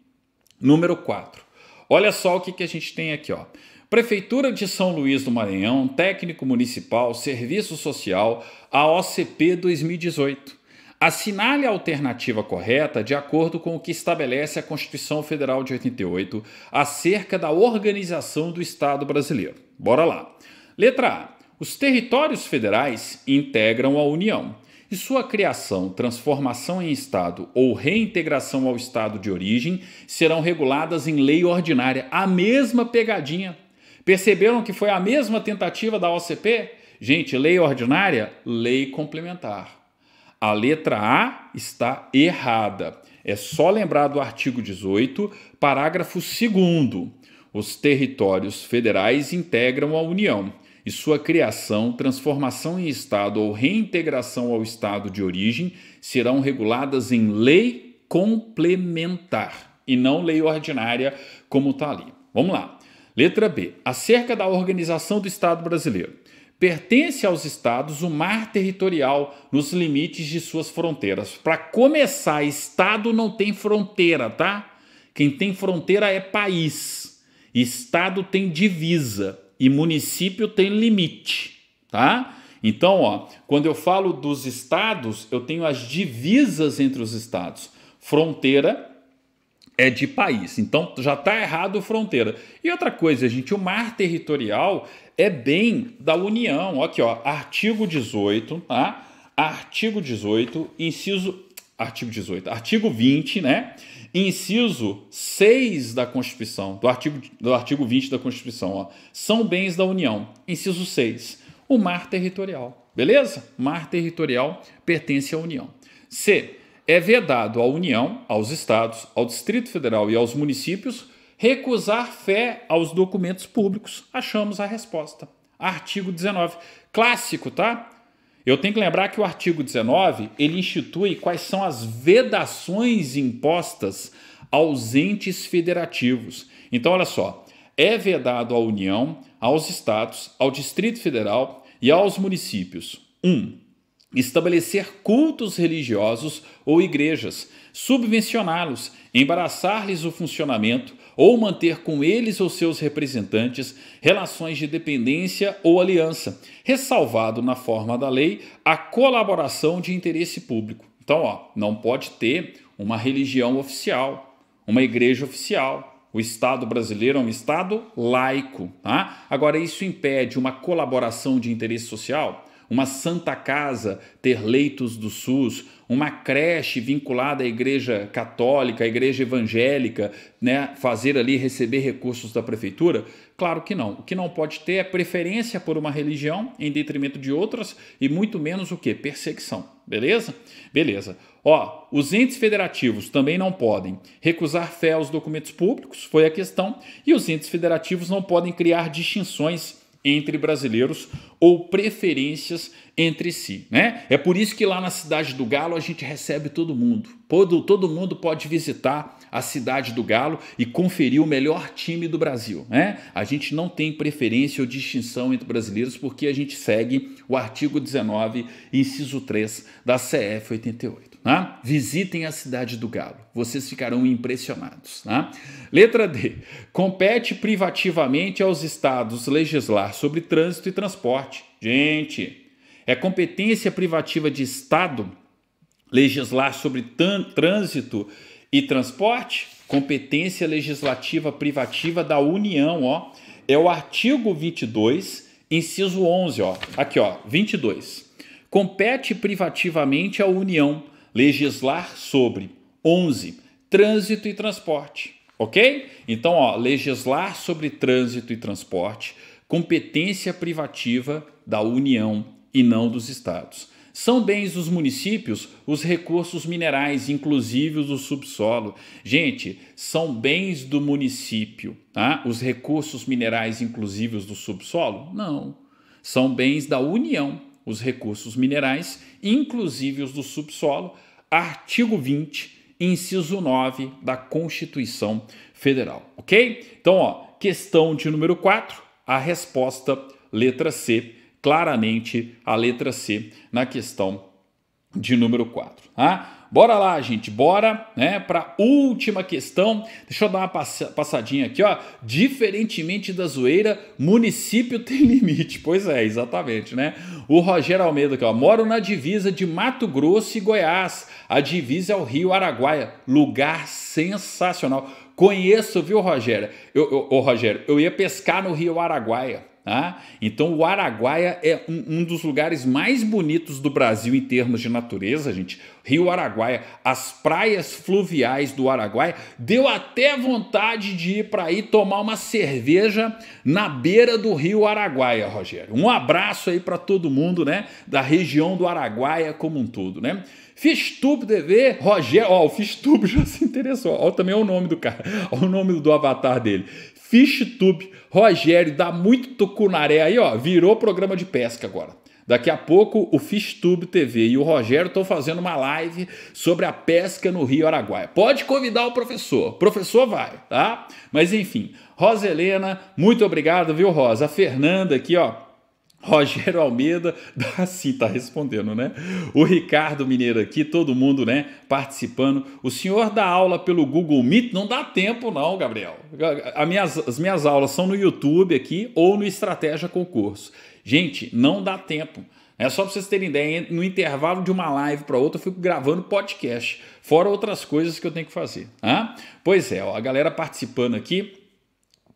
número 4. Olha só o que, que a gente tem aqui, ó. Prefeitura de São Luís do Maranhão, técnico municipal, serviço social, a OCP 2018. Assinale a alternativa correta de acordo com o que estabelece a Constituição Federal de 88 acerca da organização do Estado brasileiro. Bora lá. Letra A. Os territórios federais integram a União e sua criação, transformação em Estado ou reintegração ao Estado de origem serão reguladas em lei ordinária. A mesma pegadinha. Perceberam que foi a mesma tentativa da OCP? Gente, lei ordinária, lei complementar. A letra A está errada. É só lembrar do artigo 18, parágrafo 2. Os territórios federais integram a União e sua criação, transformação em Estado ou reintegração ao Estado de origem serão reguladas em lei complementar e não lei ordinária, como está ali. Vamos lá. Letra B. Acerca da organização do Estado brasileiro. Pertence aos estados o mar territorial nos limites de suas fronteiras. Para começar, estado não tem fronteira, tá? Quem tem fronteira é país. Estado tem divisa e município tem limite, tá? Então, ó, quando eu falo dos estados, eu tenho as divisas entre os estados. Fronteira é de país. Então já está errado fronteira. E outra coisa, gente, o mar territorial é bem da União. Aqui, ó, artigo 18, tá? Artigo 18, inciso artigo 18, artigo 20, né? Inciso 6 da Constituição, do artigo do artigo 20 da Constituição, ó, são bens da União. Inciso 6, o mar territorial. Beleza? Mar territorial pertence à União. C é vedado à União, aos Estados, ao Distrito Federal e aos municípios recusar fé aos documentos públicos. Achamos a resposta. Artigo 19. Clássico, tá? Eu tenho que lembrar que o artigo 19 ele institui quais são as vedações impostas aos entes federativos. Então, olha só: é vedado à União, aos Estados, ao Distrito Federal e aos municípios. 1. Um, estabelecer cultos religiosos ou igrejas, subvencioná-los, embaraçar-lhes o funcionamento ou manter com eles ou seus representantes relações de dependência ou aliança, ressalvado na forma da lei a colaboração de interesse público. Então, ó, não pode ter uma religião oficial, uma igreja oficial, o Estado brasileiro é um Estado laico. Tá? Agora, isso impede uma colaboração de interesse social? uma santa casa ter leitos do SUS, uma creche vinculada à igreja católica, à igreja evangélica, né, fazer ali receber recursos da prefeitura? Claro que não. O que não pode ter é preferência por uma religião em detrimento de outras e muito menos o que? Perseguição. Beleza? Beleza. Ó, os entes federativos também não podem recusar fé aos documentos públicos, foi a questão, e os entes federativos não podem criar distinções entre brasileiros ou preferências entre si, né? É por isso que lá na cidade do Galo a gente recebe todo mundo. Todo, todo mundo pode visitar a cidade do Galo e conferir o melhor time do Brasil, né? A gente não tem preferência ou distinção entre brasileiros porque a gente segue o artigo 19, inciso 3 da CF 88. Né? Visitem a cidade do Galo, vocês ficarão impressionados. Né? Letra D. Compete privativamente aos estados legislar sobre trânsito e transporte. Gente, é competência privativa de estado legislar sobre trânsito e transporte? Competência legislativa privativa da União, ó. É o artigo 22, inciso 11, ó. Aqui, ó, 22. Compete privativamente à União legislar sobre. 11. Trânsito e transporte. Ok? Então, ó, legislar sobre trânsito e transporte, competência privativa da União e não dos estados. São bens dos municípios os recursos minerais, inclusive os do subsolo. Gente, são bens do município, tá? Os recursos minerais, inclusive os do subsolo? Não. São bens da União, os recursos minerais, inclusive os do subsolo, artigo 20, inciso 9 da Constituição Federal, ok? Então, ó, questão de número 4, a resposta letra C, claramente a letra C na questão de número 4, tá? Bora lá, gente, bora, né, para última questão. Deixa eu dar uma passadinha aqui, ó. Diferentemente da zoeira, município tem limite. Pois é, exatamente, né? O Rogério Almeida aqui, ó. Moro na divisa de Mato Grosso e Goiás. A divisa é o Rio Araguaia. Lugar sensacional. Conheço, viu, Rogério? Eu, eu, ô, Rogério, eu ia pescar no Rio Araguaia Tá? Então, o Araguaia é um, um, dos lugares mais bonitos do Brasil em termos de natureza, gente. Rio Araguaia, as praias fluviais do Araguaia, deu até vontade de ir para aí tomar uma cerveja na beira do Rio Araguaia, Rogério. Um abraço aí para todo mundo, né? Da região do Araguaia como um todo, né? FisTube TV, Rogério, ó, o Fistub já se interessou, ó, também é o nome do cara, ó, o nome do avatar dele. FishTube. Rogério dá muito tucunaré aí, ó. Virou programa de pesca agora. Daqui a pouco o FishTube TV e o Rogério estão fazendo uma live sobre a pesca no Rio Araguaia. Pode convidar o professor, o professor vai, tá? Mas enfim, Rosa Helena, muito obrigado, viu, Rosa? A Fernanda aqui, ó, Rogério Almeida, assim tá respondendo, né? O Ricardo Mineiro aqui, todo mundo, né, participando. O senhor dá aula pelo Google Meet? Não dá tempo não, Gabriel. As minhas, as minhas aulas são no YouTube aqui ou no Estratégia Concurso. Gente, não dá tempo. É só para vocês terem ideia, no intervalo de uma live para outra eu fico gravando podcast, fora outras coisas que eu tenho que fazer. Ah? Pois é, ó, a galera participando aqui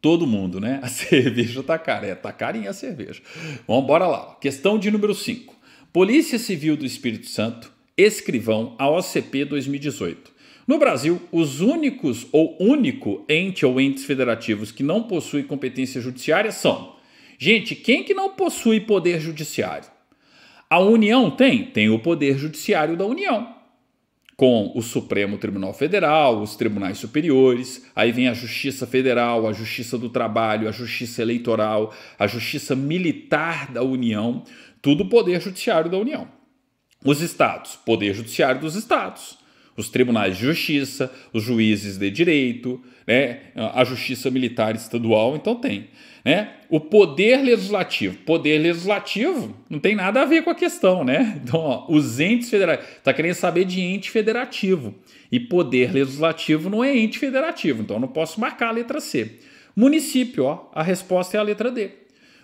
todo mundo, né? A cerveja tá cara, é, tá carinha a cerveja. Vamos bora lá. Questão de número 5. Polícia Civil do Espírito Santo, escrivão AOCP 2018. No Brasil, os únicos ou único ente ou entes federativos que não possui competência judiciária são. Gente, quem que não possui poder judiciário? A União tem? Tem o poder judiciário da União com o Supremo Tribunal Federal, os tribunais superiores, aí vem a Justiça Federal, a Justiça do Trabalho, a Justiça Eleitoral, a Justiça Militar da União, tudo o poder judiciário da União. Os estados, poder judiciário dos estados os tribunais de justiça, os juízes de direito, né, a justiça militar estadual, então tem. Né? O poder legislativo. Poder legislativo não tem nada a ver com a questão, né? Então, ó, os entes federais, Está querendo saber de ente federativo. E poder legislativo não é ente federativo, então eu não posso marcar a letra C. Município, ó, a resposta é a letra D.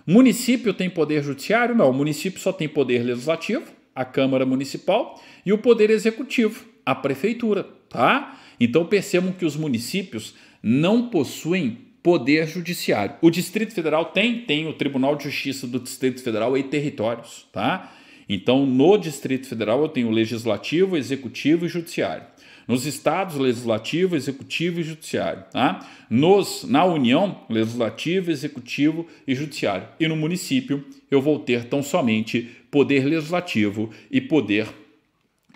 Município tem poder judiciário? Não, o município só tem poder legislativo, a Câmara Municipal e o poder executivo a prefeitura, tá? Então percebam que os municípios não possuem poder judiciário. O Distrito Federal tem, tem o Tribunal de Justiça do Distrito Federal e territórios, tá? Então, no Distrito Federal eu tenho legislativo, executivo e judiciário. Nos estados, legislativo, executivo e judiciário, tá? Nos, na União, legislativo, executivo e judiciário. E no município, eu vou ter tão somente poder legislativo e poder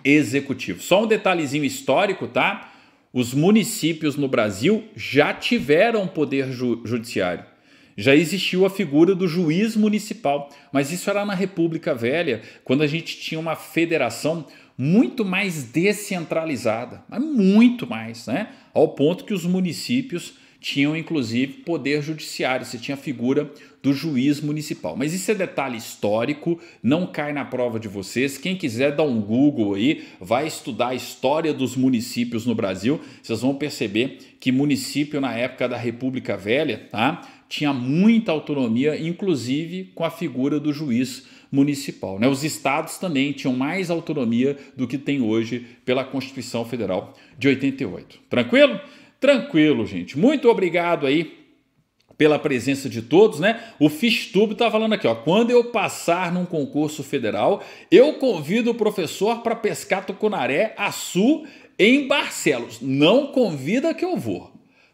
executivo. Só um detalhezinho histórico, tá? Os municípios no Brasil já tiveram poder ju judiciário. Já existiu a figura do juiz municipal, mas isso era na República Velha, quando a gente tinha uma federação muito mais descentralizada, mas muito mais, né? Ao ponto que os municípios tinham inclusive poder judiciário, você tinha a figura do juiz municipal. Mas isso é detalhe histórico, não cai na prova de vocês. Quem quiser dar um Google aí, vai estudar a história dos municípios no Brasil, vocês vão perceber que município na época da República Velha, tá? Tinha muita autonomia, inclusive com a figura do juiz municipal. Né? Os estados também tinham mais autonomia do que tem hoje pela Constituição Federal de 88. Tranquilo? Tranquilo, gente. Muito obrigado aí pela presença de todos, né? O Fistube tá falando aqui, ó, quando eu passar num concurso federal, eu convido o professor para pescar tucunaré, açu em Barcelos. Não convida que eu vou.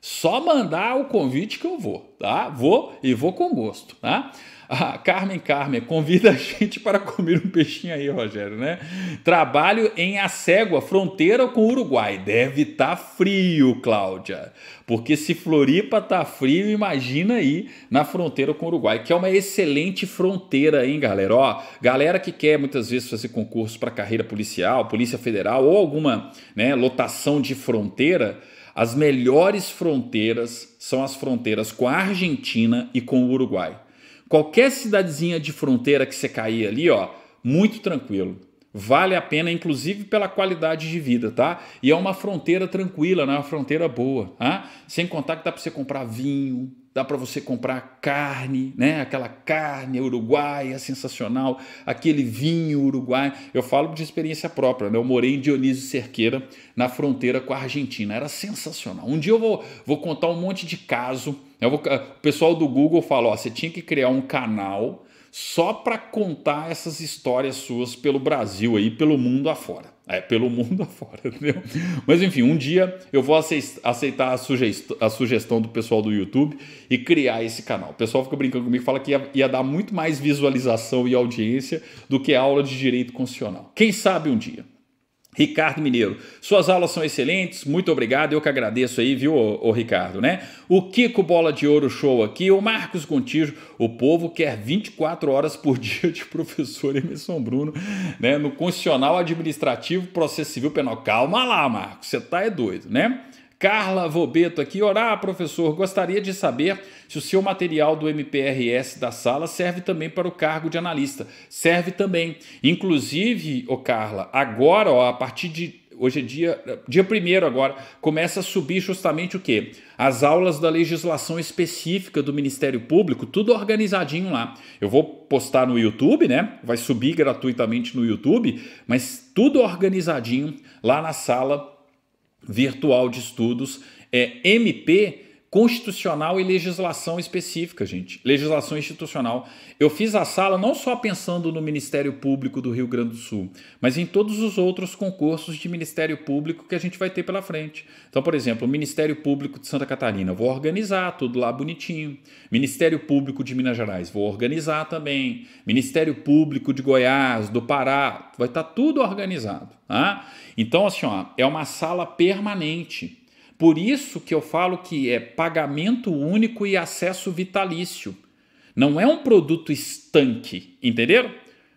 Só mandar o convite que eu vou, tá? Vou e vou com gosto, tá? A ah, Carmen, Carmen, convida a gente para comer um peixinho aí, Rogério, né? Trabalho em Acégua, fronteira com o Uruguai. Deve estar tá frio, Cláudia. Porque se Floripa tá frio, imagina aí na fronteira com o Uruguai, que é uma excelente fronteira, hein, galera? Ó, galera que quer muitas vezes fazer concurso para carreira policial, Polícia Federal ou alguma né, lotação de fronteira as melhores fronteiras são as fronteiras com a Argentina e com o Uruguai. Qualquer cidadezinha de fronteira que você cair ali, ó, muito tranquilo. Vale a pena, inclusive pela qualidade de vida, tá? E é uma fronteira tranquila, né? uma fronteira boa. Tá? Sem contar que dá para você comprar vinho, dá para você comprar carne, né? Aquela carne uruguaia sensacional, aquele vinho uruguaio. Eu falo de experiência própria, né? Eu morei em Dionísio Cerqueira, na fronteira com a Argentina. Era sensacional. Um dia eu vou, vou contar um monte de caso. Eu vou, eh, o pessoal do Google falou: você tinha que criar um canal só para contar essas histórias suas pelo Brasil aí, pelo mundo afora. É pelo mundo afora, entendeu? Mas enfim, um dia eu vou aceitar a, sugestão, a sugestão do pessoal do YouTube e criar esse canal. O pessoal fica brincando comigo fala que ia, ia, dar muito mais visualização e audiência do que a aula de direito constitucional. Quem sabe um dia. Ricardo Mineiro. Suas aulas são excelentes, muito obrigado, eu que agradeço aí, viu, ô, ô Ricardo, né? O Kiko Bola de Ouro Show aqui, o Marcos Contijo, o povo quer 24 horas por dia de professor Emerson Bruno, né? No constitucional administrativo, processo civil penal. Calma lá, Marcos, você tá é doido, né? Carla Vobeto aqui, orar, professor, gostaria de saber se o seu material do MPRS da sala serve também para o cargo de analista. Serve também. Inclusive, ô Carla, agora, ó, a partir de hoje é dia, dia primeiro agora, começa a subir justamente o quê? As aulas da legislação específica do Ministério Público, tudo organizadinho lá. Eu vou postar no YouTube, né? Vai subir gratuitamente no YouTube, mas tudo organizadinho lá na sala virtual de estudos é MP constitucional e legislação específica, gente. Legislação institucional. Eu fiz a sala não só pensando no Ministério Público do Rio Grande do Sul, mas em todos os outros concursos de Ministério Público que a gente vai ter pela frente. Então, por exemplo, o Ministério Público de Santa Catarina, vou organizar tudo lá bonitinho. Ministério Público de Minas Gerais, vou organizar também. Ministério Público de Goiás, do Pará, vai estar tá tudo organizado. Tá? Então, assim, ó, é uma sala permanente por isso que eu falo que é pagamento único e acesso vitalício. Não é um produto estanque, entenderam?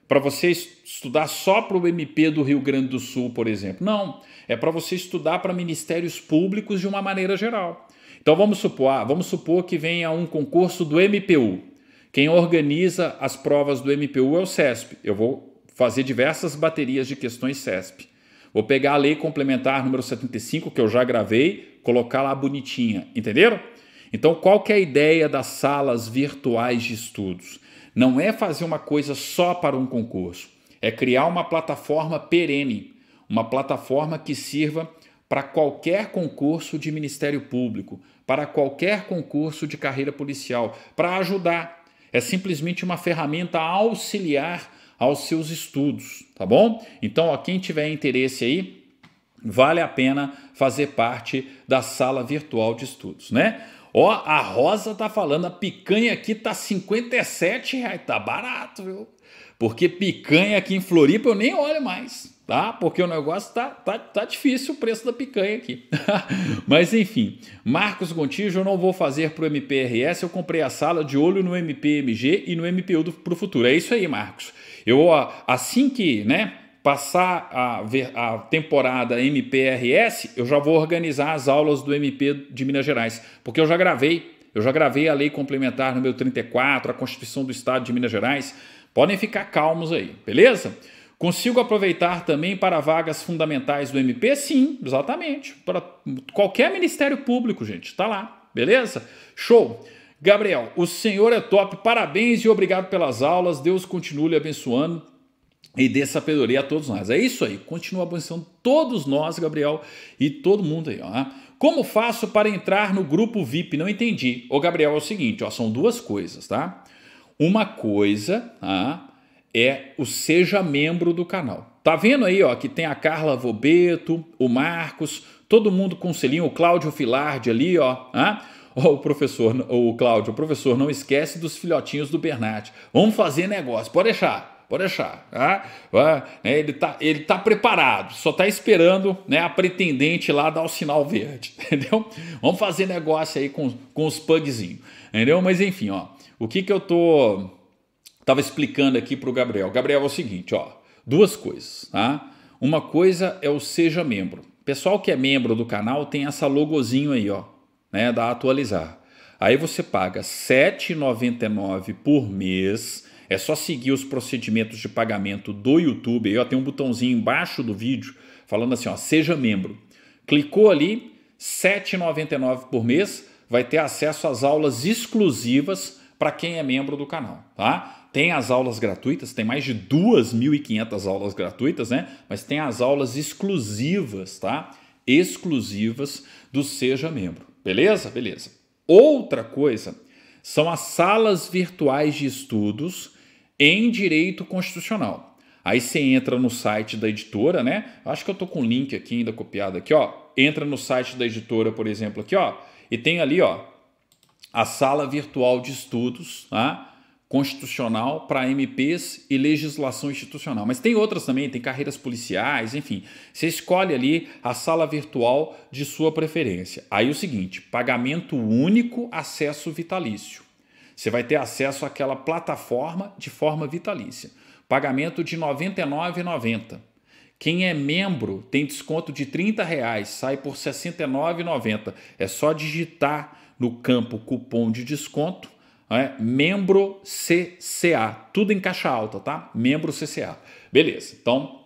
Para você estudar só para o MP do Rio Grande do Sul, por exemplo. Não, é para você estudar para ministérios públicos de uma maneira geral. Então vamos supor, ah, vamos supor que venha um concurso do MPU. Quem organiza as provas do MPU é o CESP. Eu vou fazer diversas baterias de questões CESP. Vou pegar a lei complementar número 75, que eu já gravei, colocar lá bonitinha, entenderam? Então, qual que é a ideia das salas virtuais de estudos? Não é fazer uma coisa só para um concurso, é criar uma plataforma perene, uma plataforma que sirva para qualquer concurso de Ministério Público, para qualquer concurso de carreira policial, para ajudar. É simplesmente uma ferramenta auxiliar aos seus estudos, tá bom? Então, ó, quem tiver interesse aí, vale a pena fazer parte da sala virtual de estudos, né? Ó, a Rosa tá falando, a picanha aqui tá 57 reais, tá barato, viu? Porque picanha aqui em Floripa eu nem olho mais, tá? Porque o negócio tá, tá, tá difícil o preço da picanha aqui. Mas enfim, Marcos Gontijo, eu não vou fazer pro MPRS, eu comprei a sala de olho no MPMG e no MPU do, pro futuro. É isso aí, Marcos. Eu, assim que né, passar a, a temporada MPRS, eu já vou organizar as aulas do MP de Minas Gerais, porque eu já gravei, eu já gravei a lei complementar número 34, a Constituição do Estado de Minas Gerais. Podem ficar calmos aí, beleza? Consigo aproveitar também para vagas fundamentais do MP? Sim, exatamente. Para qualquer Ministério Público, gente, tá lá, beleza? Show! Gabriel, o senhor é top, parabéns e obrigado pelas aulas. Deus continue lhe abençoando e dê sabedoria a todos nós. É isso aí, continua abençoando todos nós, Gabriel, e todo mundo aí. Ó. Né? Como faço para entrar no grupo VIP? Não entendi. Ô, Gabriel, é o seguinte, ó, são duas coisas, tá? Uma coisa tá, é o seja membro do canal. Tá vendo aí, ó, que tem a Carla Vobeto, o Marcos, todo mundo com selinho, o Cláudio Filardi ali, ó. Ah? Ó, oh, o professor, o Cláudio, o professor, não esquece dos filhotinhos do Bernat. Vamos fazer negócio, pode deixar, pode deixar. Tá? Né, ele, tá, ele tá preparado, só tá esperando né, a pretendente lá dar o sinal verde, entendeu? Vamos fazer negócio aí com, com os pugzinhos, entendeu? Mas enfim, ó, o que que eu tô... Tava explicando aqui pro Gabriel. Gabriel, é o seguinte, ó, duas coisas, tá? Uma coisa é o seja membro. Pessoal que é membro do canal tem essa logozinho aí, ó né, da atualizar. Aí você paga R$ 7,99 por mês. É só seguir os procedimentos de pagamento do YouTube. Aí ó, tem um botãozinho embaixo do vídeo falando assim, ó, seja membro. Clicou ali, 7,99 por mês, vai ter acesso às aulas exclusivas para quem é membro do canal, tá? Tem as aulas gratuitas, tem mais de 2.500 aulas gratuitas, né? Mas tem as aulas exclusivas, tá? Exclusivas do Seja Membro. Beleza? Beleza. Outra coisa são as salas virtuais de estudos em direito constitucional. Aí você entra no site da editora, né? Acho que eu tô com o link aqui ainda copiado aqui, ó. Entra no site da editora, por exemplo, aqui, ó, e tem ali, ó, a sala virtual de estudos, tá? constitucional para MPs e legislação institucional. Mas tem outras também, tem carreiras policiais, enfim. Você escolhe ali a sala virtual de sua preferência. Aí o seguinte: pagamento único, acesso vitalício. Você vai ter acesso àquela plataforma de forma vitalícia. Pagamento de R$ 99,90. Quem é membro tem desconto de R$ reais, sai por R$ 69,90. É só digitar no campo cupom de desconto é, membro CCA, tudo em caixa alta, tá? Membro CCA. Beleza, então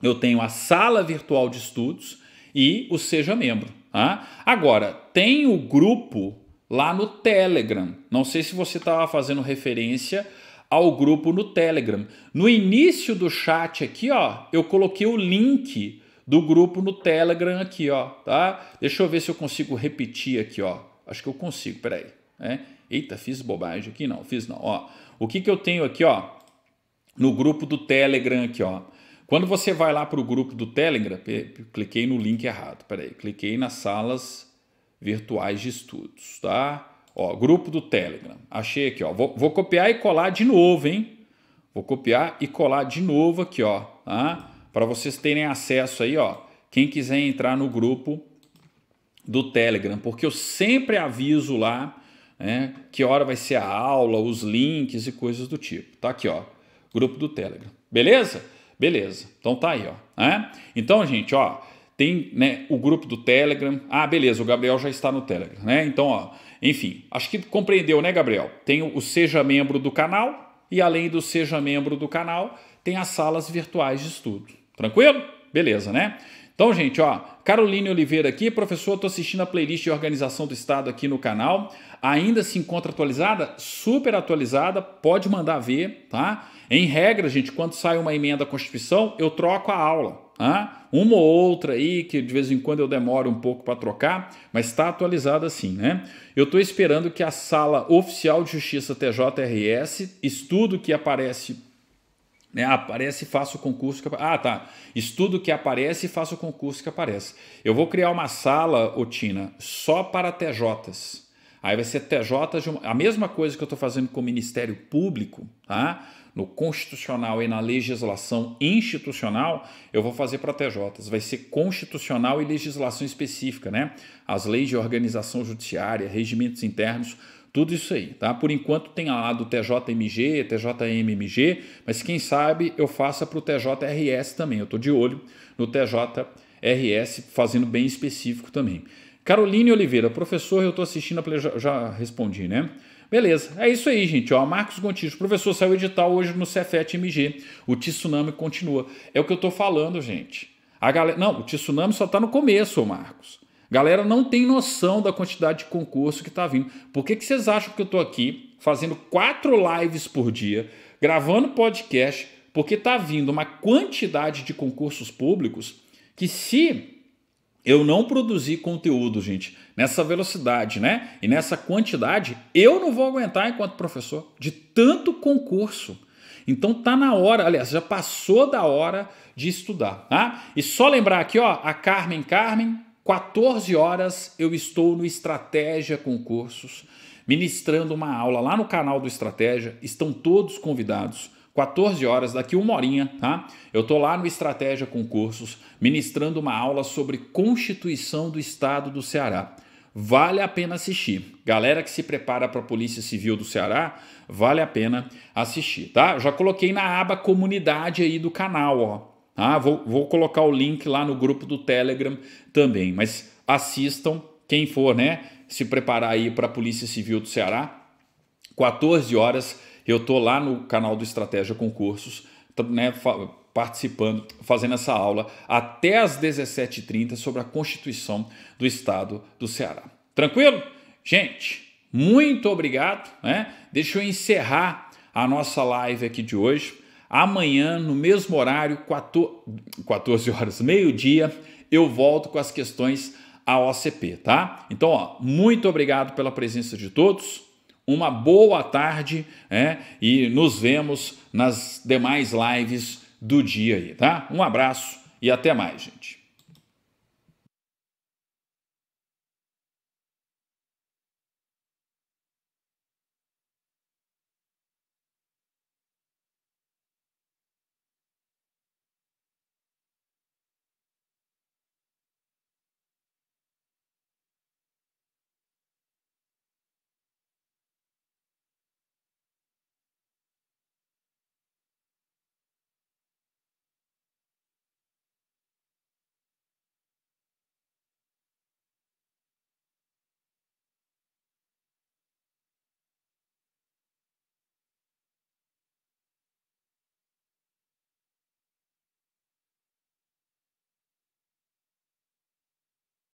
eu tenho a sala virtual de estudos e o Seja Membro. Tá? Agora, tem o grupo lá no Telegram. Não sei se você estava tá fazendo referência ao grupo no Telegram. No início do chat aqui, ó, eu coloquei o link do grupo no Telegram aqui, ó, tá? Deixa eu ver se eu consigo repetir aqui, ó. Acho que eu consigo, peraí. né? Eita, fiz bobagem aqui? Não, fiz não. Ó, o que, que eu tenho aqui, ó, no grupo do Telegram aqui, ó. Quando você vai lá para o grupo do Telegram, cliquei no link errado, peraí, cliquei nas salas virtuais de estudos, tá? Ó, grupo do Telegram, achei aqui, ó, vou, vou copiar e colar de novo, hein? Vou copiar e colar de novo aqui, ó, tá? Para vocês terem acesso aí, ó, quem quiser entrar no grupo do Telegram, porque eu sempre aviso lá né? que hora vai ser a aula, os links e coisas do tipo. Tá aqui, ó, grupo do Telegram. Beleza? Beleza. Então tá aí, ó. É? Então, gente, ó, tem né, o grupo do Telegram. Ah, beleza, o Gabriel já está no Telegram, né? Então, ó, enfim, acho que compreendeu, né, Gabriel? Tem o Seja Membro do canal e além do Seja Membro do canal, tem as salas virtuais de estudo. Tranquilo? Beleza, né? Então, gente, ó, Caroline Oliveira aqui, professor, estou assistindo a playlist de organização do Estado aqui no canal. Ainda se encontra atualizada? Super atualizada, pode mandar ver, tá? Em regra, gente, quando sai uma emenda à Constituição, eu troco a aula. Tá? Uma ou outra aí, que de vez em quando eu demoro um pouco para trocar, mas está atualizada sim, né? Eu estou esperando que a sala oficial de justiça TJRS, estudo que aparece né? Aparece e faço o concurso que Ah, tá. Estudo que aparece e faça o concurso que aparece. Eu vou criar uma sala, Otina, só para TJs. Aí vai ser TJ de uma... a mesma coisa que eu estou fazendo com o Ministério Público, tá? no constitucional e na legislação institucional, eu vou fazer para TJs. Vai ser constitucional e legislação específica, né? As leis de organização judiciária, regimentos internos, tudo isso aí, tá? Por enquanto tem lá do TJMG, TJMMG, mas quem sabe eu faça para o TJRS também. Eu estou de olho no TJRS, fazendo bem específico também. Caroline Oliveira, professor, eu estou assistindo a play... já, já respondi, né? Beleza, é isso aí, gente. Ó, Marcos Gontijo, professor, saiu edital hoje no Cefet MG. O tsunami continua. É o que eu estou falando, gente. A galera, não, o tsunami só está no começo, Marcos. Galera não tem noção da quantidade de concurso que está vindo. Por que, que vocês acham que eu estou aqui fazendo quatro lives por dia, gravando podcast, porque está vindo uma quantidade de concursos públicos que se eu não produzir conteúdo, gente, nessa velocidade, né? E nessa quantidade, eu não vou aguentar enquanto professor de tanto concurso. Então tá na hora, aliás, já passou da hora de estudar, tá? E só lembrar aqui, ó, a Carmen Carmen 14 horas eu estou no Estratégia Concursos, ministrando uma aula lá no canal do Estratégia. Estão todos convidados. 14 horas, daqui uma horinha, tá? Eu tô lá no Estratégia Concursos, ministrando uma aula sobre Constituição do Estado do Ceará. Vale a pena assistir. Galera que se prepara para a Polícia Civil do Ceará, vale a pena assistir, tá? já coloquei na aba comunidade aí do canal, ó ah, vou, vou colocar o link lá no grupo do Telegram também. Mas assistam, quem for, né? Se preparar aí para a Polícia Civil do Ceará. 14 horas eu tô lá no canal do Estratégia Concursos, tá, né, participando, fazendo essa aula até as 17h30 sobre a Constituição do Estado do Ceará. Tranquilo? Gente, muito obrigado. Né? Deixa eu encerrar a nossa live aqui de hoje Amanhã, no mesmo horário, 14 horas, meio-dia, eu volto com as questões à OCP, tá? Então, ó, muito obrigado pela presença de todos, uma boa tarde é, e nos vemos nas demais lives do dia aí, tá? Um abraço e até mais, gente.